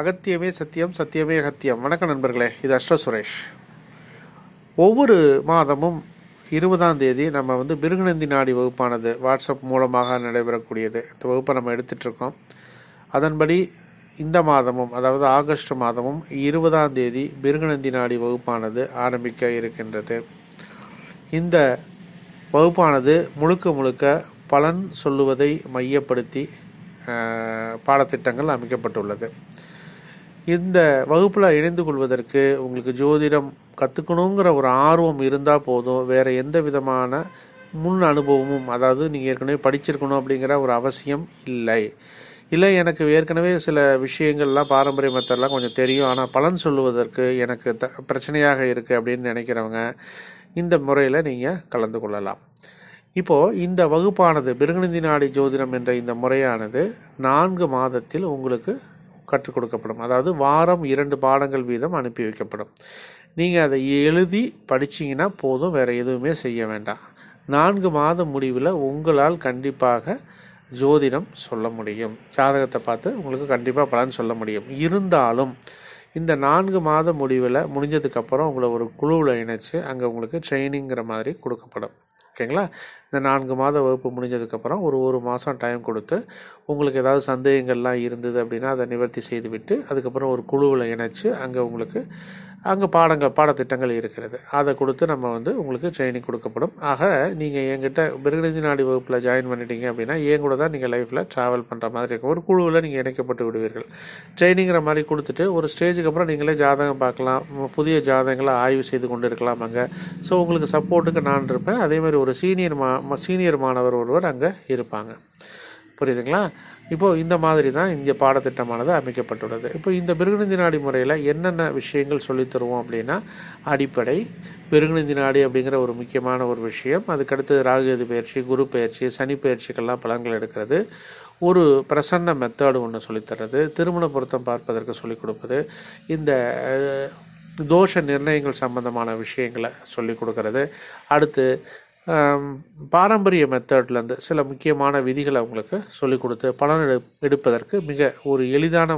அகத்தியமே சத்தியம் சத்தியமே அகத்தியம் வணக்கம் நண்பர்களே இது அஷ்ட சுரேஷ் ஒவ்வொரு மாதமும் இருபதாம் தேதி நம்ம வந்து மிருகநந்தி நாடி வகுப்பானது வாட்ஸ்அப் மூலமாக நடைபெறக்கூடியது இந்த வகுப்பை நம்ம எடுத்துட்ருக்கோம் அதன்படி இந்த மாதமும் அதாவது ஆகஸ்ட் மாதமும் இருபதாம் தேதி மிருகநந்தி நாடி வகுப்பானது ஆரம்பிக்க இருக்கின்றது இந்த வகுப்பானது முழுக்க முழுக்க பலன் சொல்லுவதை மையப்படுத்தி பாடத்திட்டங்கள் அமைக்கப்பட்டுள்ளது இந்த வகுப்பில் இணைந்து கொள்வதற்கு உங்களுக்கு ஜோதிடம் கற்றுக்கணுங்கிற ஒரு ஆர்வம் இருந்தால் போதும் வேறு எந்த விதமான முன் அனுபவமும் அதாவது நீங்கள் ஏற்கனவே படிச்சிருக்கணும் அப்படிங்கிற ஒரு அவசியம் இல்லை இல்லை எனக்கு ஏற்கனவே சில விஷயங்கள்லாம் பாரம்பரிய மத்தெல்லாம் கொஞ்சம் தெரியும் ஆனால் பலன் சொல்லுவதற்கு எனக்கு த பிரச்சனையாக இருக்குது அப்படின்னு நினைக்கிறவங்க இந்த முறையில் நீங்கள் கலந்து கொள்ளலாம் இப்போது இந்த வகுப்பானது பிருகநிதி நாடி ஜோதிடம் என்ற இந்த முறையானது நான்கு மாதத்தில் உங்களுக்கு கற்றுக் கொடுக்கப்படும் அதாவது வாரம் இரண்டு பாடங்கள் வீதம் அனுப்பி வைக்கப்படும் நீங்கள் அதை எழுதி படிச்சிங்கன்னா போதும் வேறு எதுவுமே செய்ய வேண்டாம் நான்கு மாத முடிவில் உங்களால் கண்டிப்பாக ஜோதிடம் சொல்ல முடியும் ஜாதகத்தை பார்த்து உங்களுக்கு கண்டிப்பாக பலன் சொல்ல முடியும் இருந்தாலும் இந்த நான்கு மாத முடிவில் முடிஞ்சதுக்கப்புறம் உங்களை ஒரு குழுவில் இணைச்சி அங்கே உங்களுக்கு ட்ரைனிங்கிற மாதிரி கொடுக்கப்படும் ஓகேங்களா இந்த நான்கு மாத வகுப்பு முடிஞ்சதுக்கப்புறம் ஒரு ஒரு மாதம் டைம் கொடுத்து உங்களுக்கு ஏதாவது சந்தேகங்கள்லாம் இருந்தது அப்படின்னா அதை நிவர்த்தி செய்துவிட்டு அதுக்கப்புறம் ஒரு குழுவில் இணைச்சி அங்கே உங்களுக்கு அங்கே பாடங்கள் பாடத்திட்டங்கள் இருக்கிறது அதை கொடுத்து நம்ம வந்து உங்களுக்கு ட்ரைனிங் கொடுக்கப்படும் ஆக நீங்கள் எங்கிட்ட பிரகிருதி நாடி வகுப்பில் ஜாயின் பண்ணிட்டீங்க அப்படின்னா என் கூட தான் நீங்கள் லைஃப்பில் ட்ராவல் பண்ணுற மாதிரி இருக்கும் ஒரு குழுவில் நீங்கள் இணைக்கப்பட்டு விடுவீர்கள் ட்ரைனிங்கிற மாதிரி கொடுத்துட்டு ஒரு ஸ்டேஜுக்கு அப்புறம் நீங்களே ஜாதகம் பார்க்கலாம் புதிய ஜாதகங்களை ஆய்வு செய்து கொண்டு இருக்கலாம் அங்கே ஸோ உங்களுக்கு சப்போர்ட்டுக்கு நான் இருப்பேன் அதேமாதிரி ஒரு சீனியர் மா சீனியர் மாணவர் ஒருவர் அங்கே இருப்பாங்க புரியுதுங்களா இப்போது இந்த மாதிரி தான் இங்கே பாடத்திட்டமானது அமைக்கப்பட்டுள்ளது இப்போ இந்த பிருகுநிதி நாடி முறையில் என்னென்ன விஷயங்கள் சொல்லித்தருவோம் தருவோம் அப்படின்னா அடிப்படை பிருகுநிதி நாடி அப்படிங்கிற ஒரு முக்கியமான ஒரு விஷயம் அதுக்கடுத்து ராகுகதி பயிற்சி குரு பயிற்சி சனி பயிற்சிக்கெல்லாம் பலன்கள் எடுக்கிறது ஒரு பிரசன்ன மெத்தேடு ஒன்று சொல்லித்தர்றது திருமண பொருத்தம் பார்ப்பதற்கு சொல்லிக் கொடுப்பது இந்த தோஷ நிர்ணயங்கள் சம்பந்தமான விஷயங்களை சொல்லிக் கொடுக்கறது அடுத்து பாரம்பரிய மெத்தட்லேருந்து சில முக்கியமான விதிகளை அவங்களுக்கு சொல்லிக் கொடுத்து பலன் எடு எடுப்பதற்கு மிக ஒரு எளிதான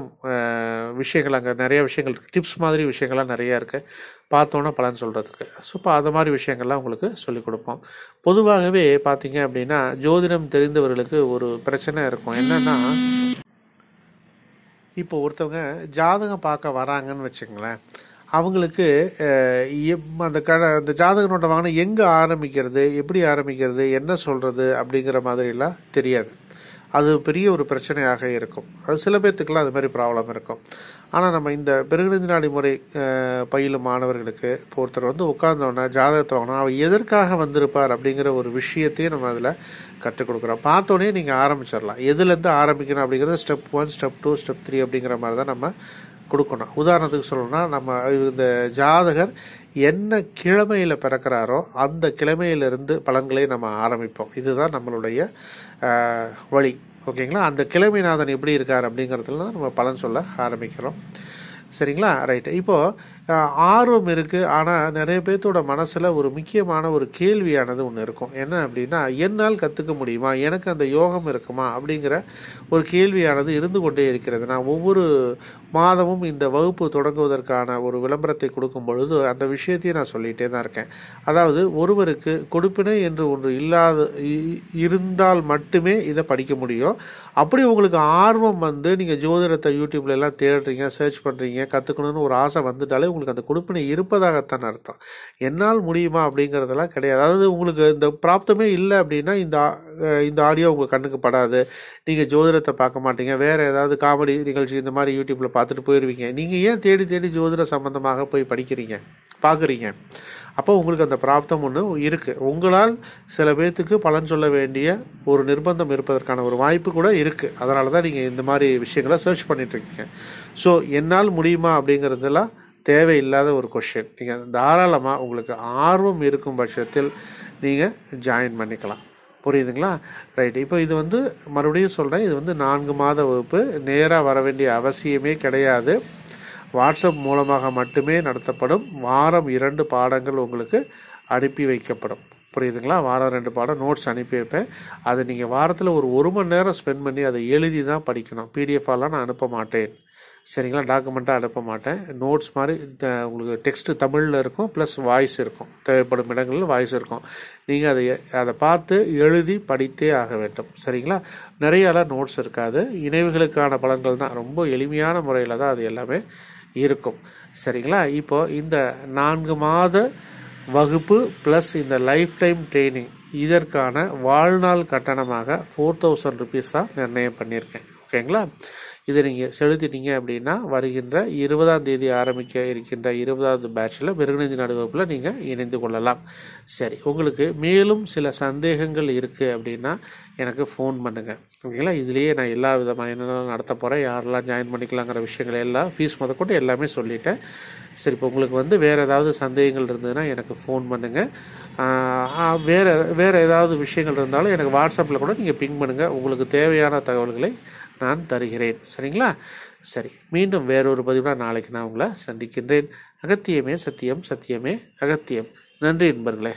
விஷயங்கள் அங்கே நிறைய விஷயங்கள் இருக்குது டிப்ஸ் மாதிரி விஷயங்கள்லாம் நிறையா இருக்குது பார்த்தோன்னா பலன் சொல்கிறதுக்கு ஸோ இப்போ அது மாதிரி விஷயங்கள்லாம் அவங்களுக்கு சொல்லிக் கொடுப்போம் பொதுவாகவே பார்த்திங்க அப்படின்னா ஜோதிடம் தெரிந்தவர்களுக்கு ஒரு பிரச்சனை இருக்கும் என்னென்னா இப்போ ஒருத்தவங்க ஜாதகம் பார்க்க வராங்கன்னு வச்சுங்களேன் அவங்களுக்கு அந்த க அந்த ஜாதக நோட்டை வாங்கினா எங்கே ஆரம்பிக்கிறது எப்படி ஆரம்பிக்கிறது என்ன சொல்கிறது அப்படிங்கிற மாதிரிலாம் தெரியாது அது பெரிய ஒரு பிரச்சனையாக இருக்கும் அது சில பேர்த்துக்கெல்லாம் அது மாதிரி ப்ராப்ளம் இருக்கும் ஆனால் நம்ம இந்த பெருகிருந்தி நாடி முறை பயிலும் மாணவர்களுக்கு ஒருத்தர் வந்து உட்கார்ந்தோன்னா ஜாதகத்தை வாங்கினா அவர் எதற்காக வந்திருப்பார் அப்படிங்கிற ஒரு விஷயத்தையும் நம்ம அதில் கற்றுக் கொடுக்குறோம் பார்த்தோன்னே நீங்கள் ஆரம்பிச்சிடலாம் எதுலேருந்து ஆரம்பிக்கணும் அப்படிங்கிறது step one step two step three அப்படிங்கிற மாதிரி தான் நம்ம கொடுக்கணும் உதாரணத்துக்கு சொல்லணும்னா நம்ம இந்த ஜாதகர் என்ன கிழமையில் பிறக்கிறாரோ அந்த கிழமையிலிருந்து பலன்களை நம்ம ஆரம்பிப்போம் இதுதான் நம்மளுடைய வழி ஓகேங்களா அந்த கிழமைநாதன் எப்படி இருக்கார் அப்படிங்கிறதுலாம் நம்ம பலன் சொல்ல ஆரம்பிக்கிறோம் சரிங்களா ரைட்டு இப்போது ஆர்வம் இருக்குது ஆனால் நிறைய பேர்த்தோட மனசில் ஒரு முக்கியமான ஒரு கேள்வியானது ஒன்று இருக்கும் என்ன அப்படின்னா என்னால் கற்றுக்க முடியுமா எனக்கு அந்த யோகம் இருக்குமா அப்படிங்கிற ஒரு கேள்வியானது இருந்து கொண்டே இருக்கிறது நான் ஒவ்வொரு மாதமும் இந்த வகுப்பு தொடங்குவதற்கான ஒரு விளம்பரத்தை கொடுக்கும் பொழுது அந்த விஷயத்தையும் நான் சொல்லிகிட்டே தான் இருக்கேன் அதாவது ஒருவருக்கு கொடுப்பினை என்று ஒன்று இல்லாத இருந்தால் மட்டுமே இதை படிக்க முடியும் அப்படி உங்களுக்கு ஆர்வம் வந்து நீங்கள் ஜோதிடத்தை யூடியூப்ல எல்லாம் தேடுறீங்க சர்ச் பண்ணுறீங்க கற்றுக்கணும்னு ஒரு ஆசை வந்துட்டாலே உங்களுக்கு அந்த கொடுப்பினை இருப்பதாகத்தான் அர்த்தம் என்னால் முடியுமா அப்படிங்கிறதெல்லாம் கிடையாது அதாவது உங்களுக்கு இந்த பிராப்தமே இல்லை அப்படின்னா இந்த இந்த ஆடியோ உங்கள் கண்ணுக்கு படாது நீங்கள் ஜோதிடத்தை பார்க்க மாட்டீங்க வேறு ஏதாவது காமெடி நிகழ்ச்சி இந்த மாதிரி யூடியூப்பில் பார்த்துட்டு போயிடுவீங்க நீங்கள் ஏன் தேடி தேடி ஜோதிட சம்மந்தமாக போய் படிக்கிறீங்க பார்க்குறீங்க அப்போ உங்களுக்கு அந்த பிராப்தம் ஒன்று இருக்குது உங்களால் சில பேர்த்துக்கு பலன் சொல்ல வேண்டிய ஒரு நிர்பந்தம் இருப்பதற்கான ஒரு வாய்ப்பு கூட இருக்குது அதனால தான் நீங்கள் இந்த மாதிரி விஷயங்களை சர்ச் பண்ணிகிட்ருக்கீங்க ஸோ என்னால் முடியுமா அப்படிங்கிறதெல்லாம் தேவையில்லாத ஒரு கொஷின் நீங்கள் தாராளமாக உங்களுக்கு ஆர்வம் இருக்கும் பட்சத்தில் நீங்கள் ஜாயின் பண்ணிக்கலாம் புரியுதுங்களா ரைட் இப்போ இது வந்து மறுபடியும் சொல்கிறேன் இது வந்து நான்கு மாத வகுப்பு நேராக வர வேண்டிய அவசியமே கிடையாது வாட்ஸ்அப் மூலமாக மட்டுமே நடத்தப்படும் வாரம் இரண்டு பாடங்கள் உங்களுக்கு அனுப்பி வைக்கப்படும் புரியுதுங்களா வாரம் ரெண்டு பாடம் நோட்ஸ் அனுப்பி வைப்பேன் அதை நீங்கள் வாரத்தில் ஒரு ஒரு மணி நேரம் ஸ்பெண்ட் பண்ணி அதை எழுதி தான் படிக்கணும் பிடிஎஃபாலாம் நான் அனுப்ப மாட்டேன் சரிங்களா டாக்குமெண்ட்டாக அனுப்ப மாட்டேன் நோட்ஸ் மாதிரி உங்களுக்கு டெக்ஸ்ட்டு தமிழில் இருக்கும் ப்ளஸ் வாய்ஸ் இருக்கும் தேவைப்படும் இடங்களில் வாய்ஸ் இருக்கும் நீங்கள் அதை அதை பார்த்து எழுதி படித்தே ஆக வேண்டும் சரிங்களா நிறையாலாம் நோட்ஸ் இருக்காது இணைவுகளுக்கான பலன்கள் தான் ரொம்ப எளிமையான முறையில் தான் அது எல்லாமே இருக்கும் சரிங்களா இப்போது இந்த நான்கு மாத வகுப்பு ப்ளஸ் இந்த லைஃப் டைம் ட்ரைனிங் இதற்கான வாழ்நாள் கட்டணமாக ஃபோர் தௌசண்ட் ருபீஸாக நிர்ணயம் பண்ணியிருக்கேன் ஓகேங்களா இதை நீங்கள் செலுத்திட்டீங்க அப்படின்னா வருகின்ற இருபதாம் தேதி ஆரம்பிக்க இருக்கின்ற இருபதாவது பேட்சில் மிருகநீதி நாடு வகுப்பில் நீங்கள் இணைந்து கொள்ளலாம் சரி உங்களுக்கு மேலும் சில சந்தேகங்கள் இருக்குது அப்படின்னா எனக்கு ஃபோன் பண்ணுங்கள் ஓகேங்களா இதுலேயே நான் எல்லா விதமாக என்னென்ன நடத்த போகிறேன் யாரெல்லாம் ஜாயின் பண்ணிக்கலாங்கிற விஷயங்கள் எல்லாம் ஃபீஸ் முதற்கொண்டு எல்லாமே சொல்லிட்டேன் சரி இப்போ உங்களுக்கு வந்து வேறு ஏதாவது சந்தேகங்கள் இருந்ததுன்னா எனக்கு ஃபோன் பண்ணுங்கள் வேறு வேறு ஏதாவது விஷயங்கள் இருந்தாலும் எனக்கு வாட்ஸ்அப்பில் கூட நீங்கள் பிங் பண்ணுங்கள் உங்களுக்கு தேவையான தகவல்களை நான் தருகிறேன் சரிங்களா சரி மீண்டும் வேறொரு பதிவாக நாளைக்கு நான் உங்களை சந்திக்கின்றேன் அகத்தியமே சத்தியம் சத்தியமே அகத்தியம் நன்றி என்பர்களே